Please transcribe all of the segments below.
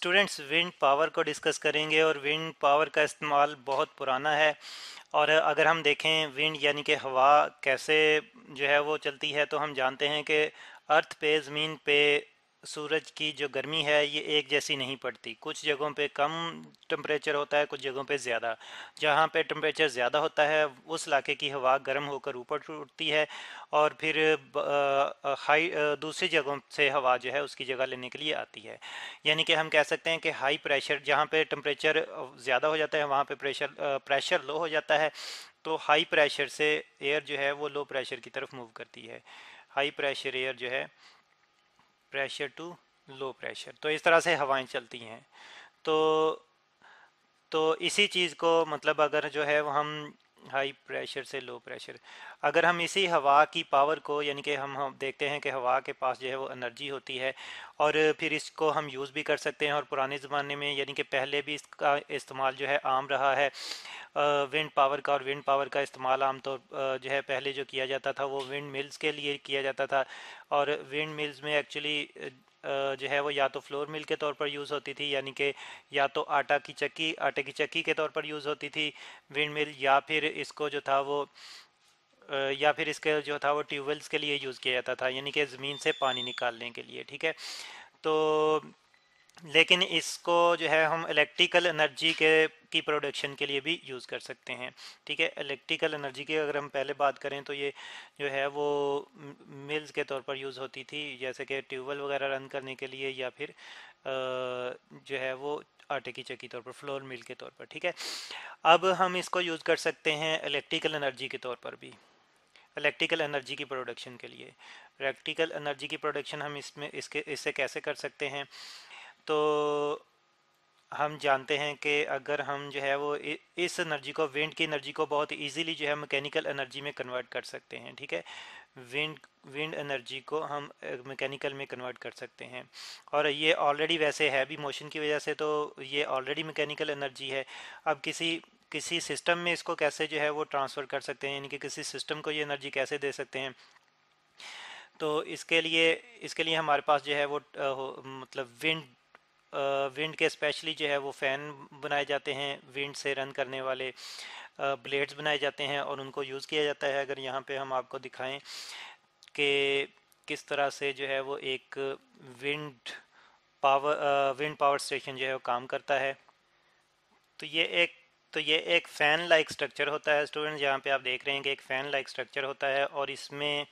students wind power को discuss करेंगे और विंड पावर का इस्तेमाल बहुत पुराना है और अगर हम देखें विंड यानी कि हवा कैसे जो है वो चलती है तो हम जानते हैं कि अर्थ पे ज़मीन पे सूरज की जो गर्मी है ये एक जैसी नहीं पड़ती कुछ जगहों पे कम टम्परेचर होता है कुछ जगहों पे ज़्यादा जहाँ पे टम्परेचर ज़्यादा होता है उस इलाके की हवा गर्म होकर ऊपर उठती है और फिर हाई दूसरी जगहों से हवा जो है उसकी जगह लेने के लिए आती है यानी कि हम कह सकते हैं कि हाई प्रेशर जहाँ पे टम्परेचर ज़्यादा हो जाता है वहाँ पे प्रेशर प्रेशर लो हो जाता है तो हाई प्रेशर से एयर जो है वो लो प्रेशर की तरफ मूव करती है हाई प्रेशर एयर जो है प्रेशर टू लो प्रेशर तो इस तरह से हवाएं चलती हैं तो तो इसी चीज़ को मतलब अगर जो है हम हाई प्रेशर से लो प्रेशर अगर हम इसी हवा की पावर को यानी कि हम, देखते हैं कि हवा के पास जो है वो एनर्जी होती है और फिर इसको हम यूज़ भी कर सकते हैं और पुराने ज़माने में यानी कि पहले भी इसका इस्तेमाल जो है आम रहा है विंड पावर का और विंड पावर का इस्तेमाल आमतौर तो जो है पहले जो किया जाता था वो विंड मिल्स के लिए किया जाता था और विंड मिल्स में एक्चुअली जो है वो या तो फ्लोर मिल के तौर पर यूज़ होती थी यानी कि या तो आटा की चक्की आटे की चक्की के तौर पर यूज़ होती थी विंड मिल या फिर इसको जो था वो या फिर इसके जो था वो ट्यूबवेल्स के लिए यूज़ किया जाता था यानी कि ज़मीन से पानी निकालने के लिए ठीक है तो लेकिन इसको जो है हम इलेक्ट्रिकल एनर्जी के की प्रोडक्शन के लिए भी यूज़ कर सकते हैं ठीक है इलेक्ट्रिकल एनर्जी की अगर हम पहले बात करें तो ये जो है वो मिल्स के तौर पर यूज़ होती थी जैसे कि ट्यूबवेल वगैरह रन करने के लिए या फिर जो है वो आटे की चक्की तौर पर फ्लोर मिल के तौर पर ठीक है अब हम इसको यूज़ कर सकते हैं इलेक्ट्रिकल एनर्जी के तौर पर भी इलेक्ट्रिकल एनर्जी की प्रोडक्शन के लिए इलेक्ट्रिकल एनर्जी की प्रोडक्शन हम इसमें इसके इससे कैसे कर सकते हैं तो हम जानते हैं कि अगर हम जो है वो इस एनर्जी को विंड की एनर्जी को बहुत इजीली जो है मैकेनिकल एनर्जी में कन्वर्ट कर सकते हैं ठीक है विंड विंड एनर्जी को हम मैकेनिकल में कन्वर्ट कर सकते हैं और ये ऑलरेडी वैसे है भी मोशन की वजह से तो ये ऑलरेडी मैकेनिकल एनर्जी है अब किसी किसी सिस्टम में इसको कैसे जो है वो ट्रांसफ़र कर सकते हैं यानी कि किसी सिस्टम को ये एनर्जी कैसे दे सकते हैं तो इसके लिए इसके लिए हमारे पास जो है वो आ, मतलब विंड विंड के स्पेशली जो है वो फ़ैन बनाए जाते हैं विंड से रन करने वाले ब्लेड्स बनाए जाते हैं और उनको यूज़ किया जाता है अगर यहाँ पे हम आपको दिखाएं कि किस तरह से जो है वो एक wind power wind power station जो है वो काम करता है तो ये एक तो ये एक फ़ैन लाइक स्ट्रक्चर होता है स्टूडेंट यहाँ पे आप देख रहे हैं कि एक फ़ैन लाइक स्ट्रक्चर होता है और इसमें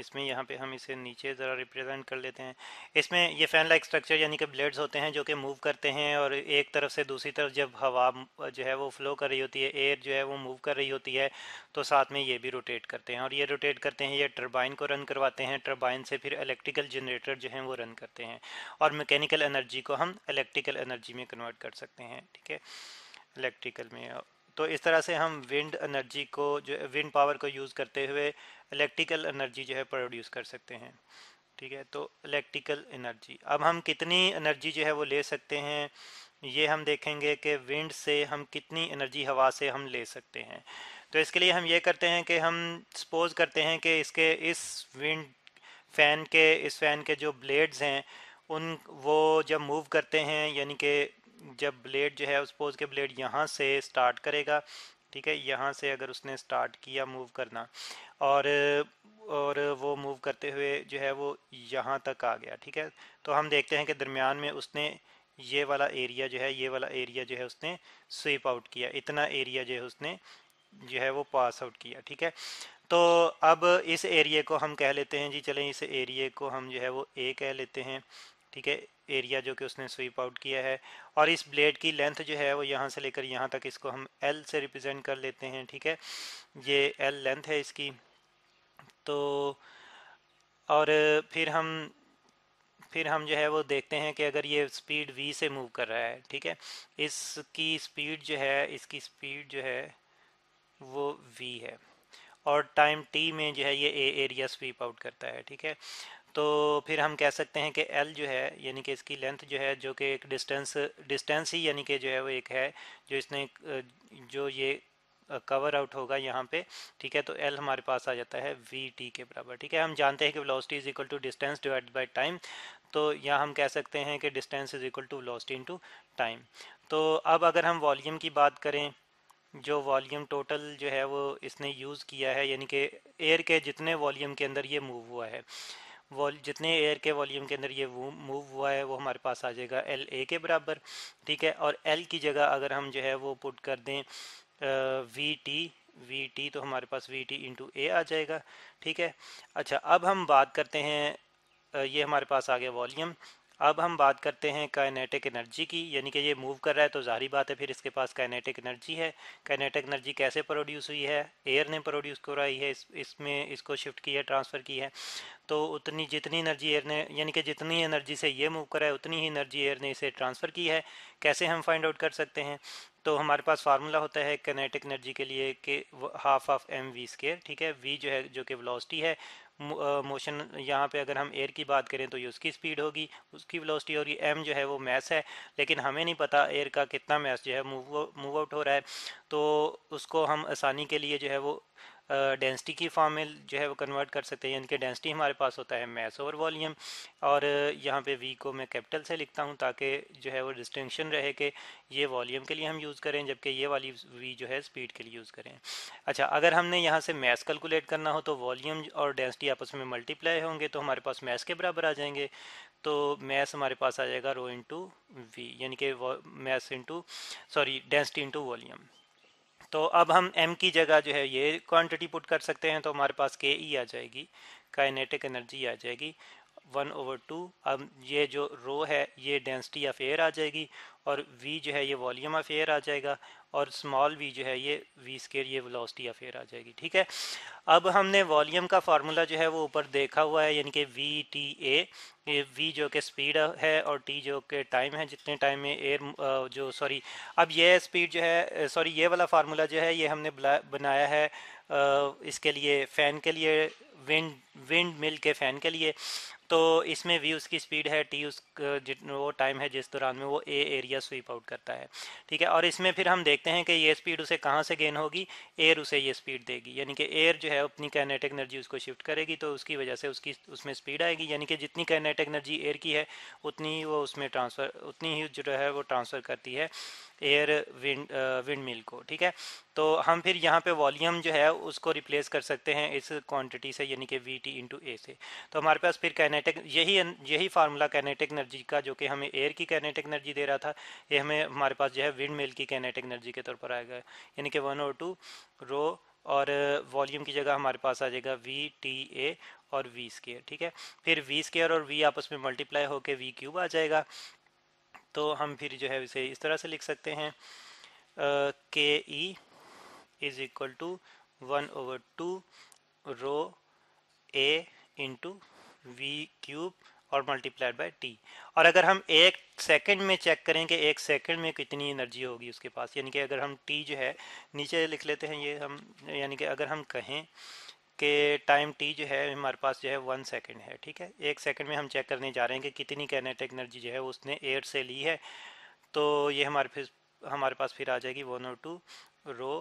इसमें यहाँ पे हम इसे नीचे ज़रा रिप्रेजेंट कर लेते हैं इसमें ये फैन लाइक स्ट्रक्चर यानी कि ब्लेड्स होते हैं जो कि मूव करते हैं और एक तरफ से दूसरी तरफ जब हवा जो है वो फ्लो कर रही होती है एयर जो है वो मूव कर रही होती है तो साथ में ये भी रोटेट करते हैं और ये रोटेट करते हैं ये टर्बाइन को रन करवाते हैं टर्बाइन से फिर इलेक्ट्रिकल जनरेटर जो हैं वो रन करते हैं और मैकेनिकल एनर्जी को हम इलेक्ट्रिकल एनर्जी में कन्वर्ट कर सकते हैं ठीक है इलेक्ट्रिकल में तो इस तरह से हम विंड एनर्जी को जो विंड पावर को यूज़ करते हुए इलेक्ट्रिकल एनर्जी जो है प्रोड्यूस कर सकते हैं ठीक है तो इलेक्ट्रिकल एनर्जी अब हम कितनी एनर्जी जो है वो ले सकते हैं ये हम देखेंगे कि विंड से हम कितनी एनर्जी हवा से हम ले सकते हैं तो इसके लिए हम ये करते हैं कि हम सपोज करते हैं कि इसके इस विंड फ़ैन के इस फ़ैन के जो ब्लेड्स हैं उन वो जब मूव करते हैं यानी कि जब ब्लेड जो है सपोज के ब्लेड यहाँ से स्टार्ट करेगा ठीक है यहाँ से अगर उसने स्टार्ट किया मूव करना और और वो मूव करते हुए जो है वो यहाँ तक आ गया ठीक है तो हम देखते हैं कि दरमियान में उसने ये वाला एरिया जो है ये वाला एरिया जो है उसने स्वीप आउट किया इतना एरिया जो है उसने जो है वो पास आउट किया ठीक है तो अब इस एरिए को हम कह लेते हैं जी चलें इस एरिए को हम जो है वो ए कह लेते हैं ठीक है एरिया जो कि उसने स्वीप आउट किया है और इस ब्लेड की लेंथ जो है वो यहाँ से लेकर यहाँ तक इसको हम एल से रिप्रेजेंट कर लेते हैं ठीक है ये एल लेंथ है इसकी तो और फिर हम फिर हम जो है वो देखते हैं कि अगर ये स्पीड वी से मूव कर रहा है ठीक है इसकी स्पीड जो है इसकी स्पीड जो है वो वी है और टाइम टी में जो है ये ए एरिया स्वीप आउट करता है ठीक है तो फिर हम कह सकते हैं कि एल जो है यानी कि इसकी लेंथ जो है जो कि एक डिस्टेंस डिस्टेंस ही यानी कि जो है वो एक है जो इसने जो ये कवर आउट होगा यहाँ पे ठीक है तो एल हमारे पास आ जाता है वी टी के बराबर ठीक है हम जानते हैं कि velocity is equal to distance divide by time तो यहाँ हम कह सकते हैं कि distance is equal to velocity into time तो अब अगर हम वॉल्यूम की बात करें जो वॉल्यूम टोटल जो है वो इसने यूज़ किया है यानी कि एयर के जितने वॉल्यूम के अंदर ये मूव हुआ है जितने एयर के वॉल्यूम के अंदर ये मूव हुआ है वो हमारे पास आ जाएगा एल ए के बराबर ठीक है और एल की जगह अगर हम जो है वो पुट कर दें वी टी वी टी तो हमारे पास वी टी इंटू ए आ जाएगा ठीक है अच्छा अब हम बात करते हैं ये हमारे पास आ गया वॉल्यूम अब हम बात करते हैं काइनेटिक एनर्जी की यानी कि ये मूव कर रहा है तो जाहरी बात है फिर इसके पास काइनेटिक एनर्जी है काइनेटिक एनर्जी कैसे प्रोड्यूस हुई है एयर ने प्रोड्यूस कराई है इस इसमें इसको शिफ्ट किया ट्रांसफ़र की है तो उतनी जितनी एनर्जी एयर ने यानी कि जितनी एनर्जी से ये मूव करा है उतनी ही एनर्जी एयर ने इसे ट्रांसफ़र की है कैसे हम फाइंड आउट कर सकते हैं तो हमारे पास फार्मूला होता है कैनेटिक एनर्जी के लिए कि half of M V square ठीक है वी जो है जो कि वेलोसिटी है मोशन यहाँ पे अगर हम एयर की बात करें तो ये उसकी स्पीड होगी उसकी वेलोसिटी और ये एम जो है वो मैस है लेकिन हमें नहीं पता एयर का कितना मैस जो है मूव मूव आउट हो रहा है तो उसको हम आसानी के लिए जो है वो डेंसिटी की फॉर्म में जो है वो कन्वर्ट कर सकते हैं यानी कि डेंसिटी हमारे पास होता है मैस ओवर वॉल्यूम और यहाँ पे वी को मैं कैपिटल से लिखता हूँ ताकि जो है वो डिस्टिंक्शन रहे कि ये वॉल्यूम के लिए हम यूज़ करें जबकि ये वाली वी जो है स्पीड के लिए यूज़ करें अच्छा अगर हमने यहाँ से मैस कैलकुलेट करना हो तो वॉल्यूम और डेंसिटी आपस में मल्टीप्लाई होंगे तो हमारे पास मैस के बराबर आ जाएंगे तो मैस हमारे पास आ जाएगा रो इंटू वी यानी कि mass into sorry density into volume तो अब हम m की जगह जो है ये क्वान्टिटी पुट कर सकते हैं तो हमारे पास के ई e आ जाएगी काइनेटिक एनर्जी आ जाएगी वन ओवर टू अब ये जो रो है ये डेंसिटी ऑफ एयर आ जाएगी और वी जो है ये वॉल्यूम ऑफ एयर आ जाएगा और स्मॉल वी जो है ये वी स्केयर ये वेलोसिटी ऑफ एयर आ जाएगी ठीक है अब हमने वॉल्यूम का फार्मूला जो है वो ऊपर देखा हुआ है यानी कि वी टी ए ये वी जो कि स्पीड है और टी जो कि टाइम है जितने टाइम में एयर जो सॉरी अब ये स्पीड जो है सॉरी ये वाला फार्मूला जो है ये हमने बनाया है इसके लिए फ़ैन के लिए विंड विंड मिल के फ़ैन के लिए तो इसमें वी उसकी स्पीड है टी उस वो टाइम है जिस दौरान में वो ए एरिया स्वीप आउट करता है ठीक है और इसमें फिर हम देखते हैं कि ये स्पीड उसे कहाँ से गेन होगी एयर उसे ये स्पीड देगी यानी कि एयर जो है अपनी कैनेटिक एनर्जी उसको शिफ्ट करेगी तो उसकी वजह से उसकी उसमें स्पीड आएगी यानी कि जितनी कैनेटिक एनर्जी एयर की है उतनी वो उसमें ट्रांसफ़र उतनी ही जो है वो ट्रांसफ़र करती है एयर विंड विंड मिल को ठीक है तो हम फिर यहाँ पे वॉल्यूम जो है उसको रिप्लेस कर सकते हैं इस क्वांटिटी से यानी कि वी टी इंटू ए से तो हमारे पास फिर कैनेटिक यही यही फार्मूला कैनेटिक एनर्जी का जो कि हमें एयर की कैनेटिक एनर्जी दे रहा था ये हमें हमारे पास जो है विंड मिल की कैनेटिक एनर्जी के तौर पर आएगा यानी कि वन और टू रो और वॉल्यूम की जगह हमारे पास आ जाएगा वी टी ए और वी स्केयर ठीक है फिर वी स्केयर और वी आपस में मल्टीप्लाई होकर वी क्यूब आ जाएगा तो हम फिर जो है इसे इस तरह से लिख सकते हैं K E is equal to one over two rho A into V cube और मल्टीप्लाइड बाय टी और अगर हम एक सेकंड में चेक करें कि एक सेकंड में कितनी एनर्जी होगी उसके पास यानी कि अगर हम टी जो है नीचे लिख लेते हैं ये हम यानी कि अगर हम कहें कि टाइम टी जो है हमारे पास जो है वन सेकेंड है ठीक है एक सेकेंड में हम चेक करने जा रहे हैं कि कितनी कैनेटिक एनर्जी जो है उसने एयर से ली है तो ये हमारे फिर हमारे पास फिर आ जाएगी वन और two rho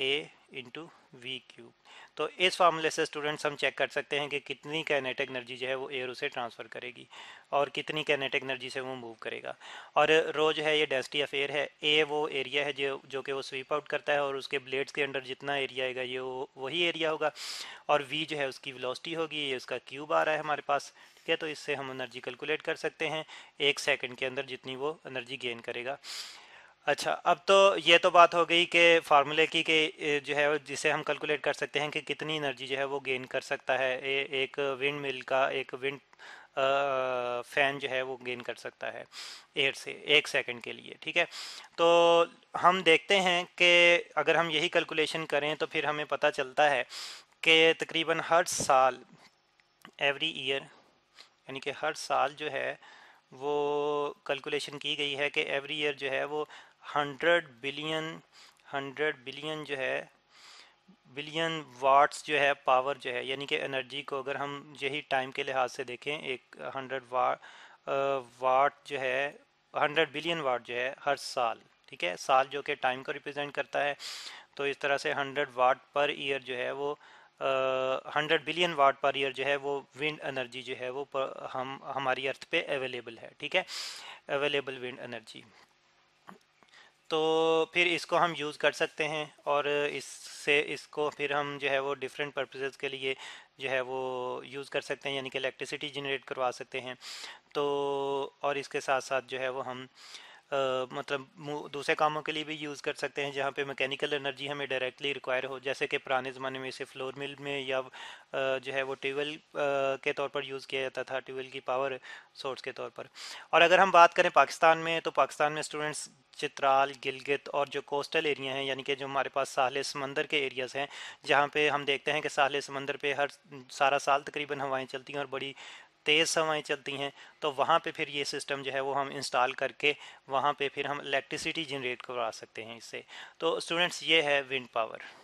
A into V cube तो इस फार्मूले से स्टूडेंट्स हम चेक कर सकते हैं कि कितनी कैनेटिक एनर्जी जो है वो एयर उसे ट्रांसफ़र करेगी और कितनी कैनेटिक एनर्जी से वो मूव करेगा और रो जो है ये डेंसिटी ऑफ एयर है ए वो एरिया है जो जो कि वो स्वीप आउट करता है और उसके ब्लेड्स के अंडर जितना एरिया आएगा ये वही एरिया होगा और वी जो है उसकी वेलोसिटी होगी ये उसका क्यूब आ रहा है हमारे पास ठीक है तो इससे हम एनर्जी कैलकुलेट कर सकते हैं एक सेकेंड के अंदर जितनी वो एनर्जी गेन करेगा अच्छा अब तो ये तो बात हो गई कि फार्मूले की के जो है जिसे हम कैलकुलेट कर सकते हैं कि कितनी एनर्जी जो है वो गेन कर सकता है ए, एक विंड मिल का एक विंड फैन जो है वो गेन कर सकता है एयर से एक सेकंड के लिए ठीक है तो हम देखते हैं कि अगर हम यही कैलकुलेशन करें तो फिर हमें पता चलता है कि तकरीबन हर साल एवरी ईयर यानी कि हर साल जो है वो कैलकुलेशन की गई है कि एवरी ईयर जो है वो हंड्रेड बिलियन हंड्रेड बिलियन जो है बिलियन वाट्स जो है पावर जो है यानी कि एनर्जी को अगर हम यही टाइम के लिहाज से देखें एक हंड्रेड वाट वाट जो है हंड्रेड बिलियन वाट जो है हर साल ठीक है साल जो कि टाइम को रिप्रेजेंट करता है तो इस तरह से हंड्रेड वाट पर ईयर जो है वो हंड्रेड बिलियन वाट पर ईयर जो है वो विंड एनर्जी जो है वो हम हमारी अर्थ पे अवेलेबल है ठीक है अवेलेबल विंड एनर्जी तो फिर इसको हम यूज़ कर सकते हैं और इससे इसको फिर हम जो है वो डिफरेंट पर्पजेज़ के लिए जो है वो यूज़ कर सकते हैं यानी कि इलेक्ट्रिसिटी जनरेट करवा सकते हैं तो और इसके साथ साथ जो है वो हम मतलब दूसरे कामों के लिए भी यूज़ कर सकते हैं जहाँ पे मैकेनिकल एनर्जी हमें डायरेक्टली रिक्वायर हो जैसे कि पुराने ज़माने में इसे फ्लोर मिल में या जो है वो ट्यूबवेल के तौर पर यूज़ किया जाता था ट्यूबवेल की पावर सोर्स के तौर पर और अगर हम बात करें पाकिस्तान में तो पाकिस्तान में स्टूडेंट्स चित्राल गिलगित और जो कोस्टल एरिया हैं यानी कि जो हमारे पास साहले समंदर के एरियाज़ हैं जहाँ पे हम देखते हैं कि साहले समंदर पे हर सारा साल तकरीबन हवाएं चलती हैं और बड़ी तेज़ हवाएं चलती हैं तो वहाँ पे फिर ये सिस्टम जो है वो हम इंस्टॉल करके वहाँ पे फिर हम इलेक्ट्रिसिटी जनरेट करवा सकते हैं इससे तो स्टूडेंट्स ये है विंड पावर